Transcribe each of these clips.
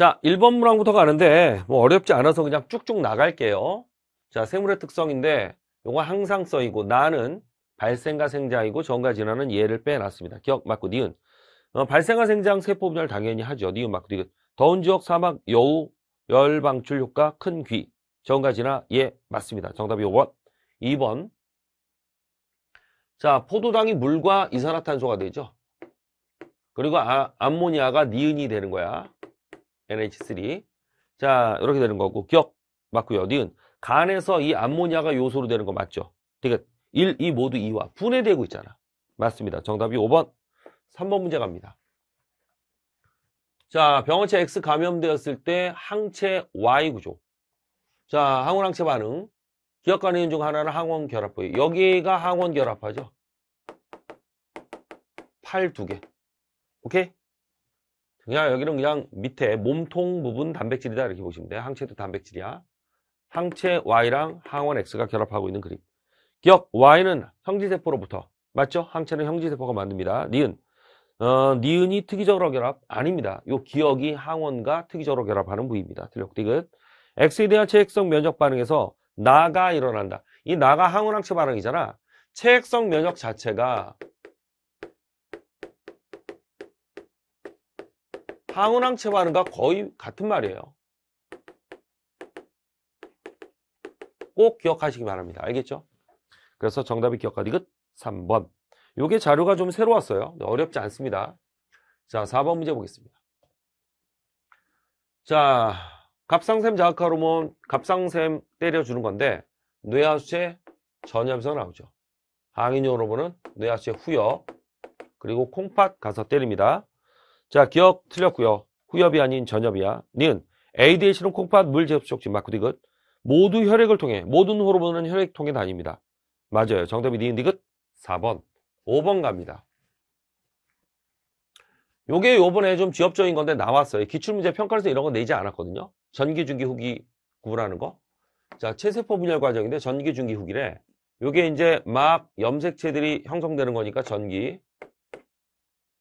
자, 1번 문항부터 가는데 뭐 어렵지 않아서 그냥 쭉쭉 나갈게요. 자, 세물의 특성인데 이건 항상 써이고 나는 발생과 생장이고 전과 진화는 예를 빼놨습니다. 기억, 맞고, 니은. 어, 발생과 생장 세포 분열 당연히 하죠. 니은, 맞고, 니은. 더운 지역, 사막, 여우, 열 방출 효과, 큰 귀. 전과 진화 예, 맞습니다. 정답이 5번. 2번. 자, 포도당이 물과 이산화탄소가 되죠. 그리고 아, 암모니아가 니은이 되는 거야. NH3. 자, 이렇게 되는 거고, 기억 맞고요. 니은 간에서 이 암모니아가 요소로 되는 거 맞죠? 그러니까 1, 2 모두 2와 분해되고 있잖아. 맞습니다. 정답이 5번. 3번 문제 갑니다. 자, 병원체 X 감염되었을 때 항체 Y 구조. 자, 항원항체 반응. 기억가는 중 하나는 항원 결합부위. 여기가 항원 결합하죠. 팔 두 개. 오케이? 그냥 여기는 그냥 밑에 몸통 부분 단백질이다 이렇게 보시면 돼요. 항체도 단백질이야. 항체 Y랑 항원 X가 결합하고 있는 그림. 기억 Y는 형질세포로부터 맞죠? 항체는 형질세포가 만듭니다. 니은 어, 니은이 특이적으로 결합 아닙니다. 요 기억이 항원과 특이적으로 결합하는 부위입니다. 틀렸디귿 X에 대한 체액성 면역 반응에서 나가 일어난다. 이 나가 항원항체 반응이잖아. 체액성 면역 자체가 항운항 체반응과 거의 같은 말이에요. 꼭 기억하시기 바랍니다. 알겠죠? 그래서 정답이 기억하기 끝 3번. 요게 자료가 좀 새로웠어요. 어렵지 않습니다. 자, 4번 문제 보겠습니다. 자, 갑상샘 자극하로몬 갑상샘 때려주는 건데 뇌하수체 전염성 나오죠. 항인 호르몬은 뇌하수체 후여 그리고 콩팥 가서 때립니다. 자, 기억 틀렸고요. 후엽이 아닌 전엽이야. 니은 ADH는 콩팥, 물, 제습촉진, 마크, 디귿. 모두 혈액을 통해, 모든 호르몬은 혈액통에 다닙니다. 맞아요. 정답이 니은, 디귿 4번. 5번 갑니다. 요게 요번에 좀 지엽적인 건데 나왔어요. 기출문제 평가에서 이런 건 내지 않았거든요. 전기, 중기, 후기 구분하는 거. 자, 체세포 분열 과정인데 전기, 중기, 후기래. 요게 이제 막 염색체들이 형성되는 거니까 전기,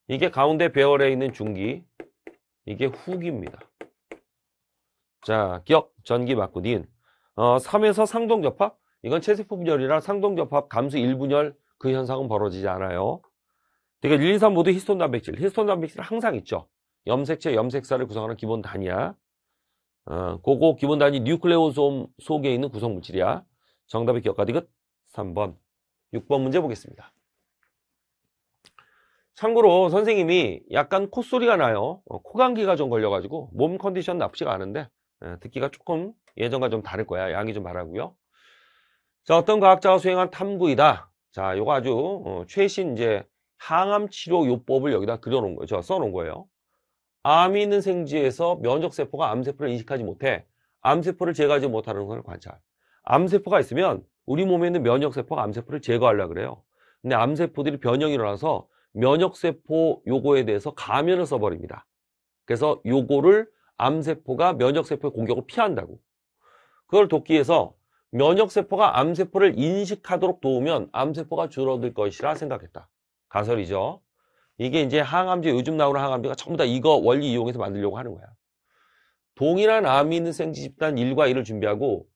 이게 가운데 배열에 있는 중기, 이게 후기입니다. 자, 기억, 전기 마고딘 어, 3에서 상동접합? 이건 체세분열이라 상동접합 감수 1분열 그 현상은 벌어지지 않아요. 그러니까 1, 2, 3 모두 히스톤 단백질. 히스톤 단백질 항상 있죠. 염색체, 염색사를 구성하는 기본 단위야. 어, 그거 기본 단위 뉴클레오솜 속에 있는 구성물질이야. 정답의 기억까디 끝. 3번. 6번 문제 보겠습니다. 참고로 선생님이 약간 콧소리가 나요 어, 코감기가 좀 걸려가지고 몸 컨디션 나쁘지가 않은데 예, 듣기가 조금 예전과 좀 다를 거야 양이 좀 바라고요 자 어떤 과학자가 수행한 탐구이다 자 요거 아주 어, 최신 이제 항암 치료 요법을 여기다 그려놓은 거예 써놓은 거예요 암이 있는 생지에서 면적세포가 암세포를 인식하지 못해 암세포를 제거하지 못하는 것을 관찰 암세포가 있으면 우리 몸에 있는 면역세포가 암세포를 제거하려 그래요 근데 암세포들이 변형이 일어나서 면역세포 요거에 대해서 가면을 써버립니다. 그래서 요거를 암세포가 면역세포의 공격을 피한다고. 그걸 돕기 위해서 면역세포가 암세포를 인식하도록 도우면 암세포가 줄어들 것이라 생각했다. 가설이죠. 이게 이제 항암제, 요즘 나오는 항암제가 전부 다 이거 원리 이용해서 만들려고 하는 거야. 동일한 암이 있는 생쥐 집단 1과 2를 준비하고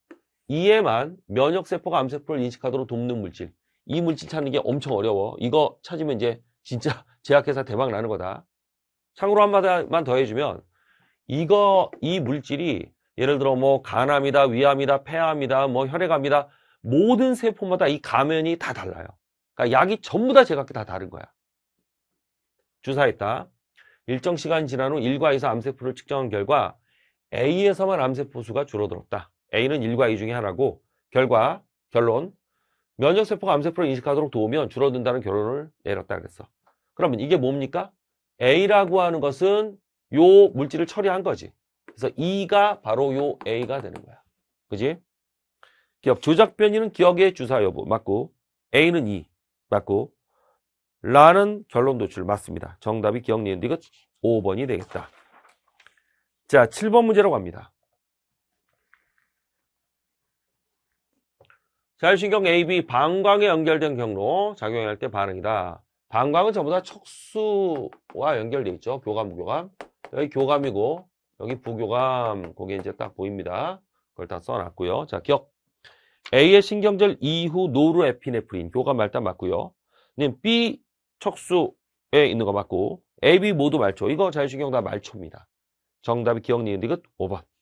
2에만 면역세포가 암세포를 인식하도록 돕는 물질. 이 물질 찾는 게 엄청 어려워. 이거 찾으면 이제 진짜 제약회사 대박 나는 거다. 참고로 한마디만 더 해주면 이거 이 물질이 예를 들어 뭐 간암이다, 위암이다, 폐암이다, 뭐 혈액암이다 모든 세포마다 이 가면이 다 달라요. 그러니까 약이 전부 다 제각기 다 다른 거야. 주사했다. 일정 시간 지난 후 1과 2사 암세포를 측정한 결과 A에서만 암세포 수가 줄어들었다. A는 1과 2 중에 하나고 결과, 결론, 면역세포가 암세포를 인식하도록 도우면 줄어든다는 결론을 내렸다 그랬어. 그러면 이게 뭡니까? A라고 하는 것은 요 물질을 처리한 거지. 그래서 E가 바로 요 A가 되는 거야. 그지? 기억. 조작 변이는 기억의 주사 여부. 맞고. A는 E. 맞고. 라는 결론 도출. 맞습니다. 정답이 기억 니는데 이거 5번이 되겠다. 자, 7번 문제라고합니다 자율신경 AB 방광에 연결된 경로 작용할 때 반응이다. 방광은 전부 다 척수와 연결되어 있죠. 교감, 부교감. 여기 교감이고 여기 부교감 거기 이제 딱 보입니다. 그걸 다 써놨고요. 자, 격. A의 신경절 이후 노르에피네프린 교감 말단 맞고요. 님 B 척수에 있는 거 맞고 A, B 모두 말초. 이거 자율신경 다 말초입니다. 정답이 기억 니는데 이거 5번.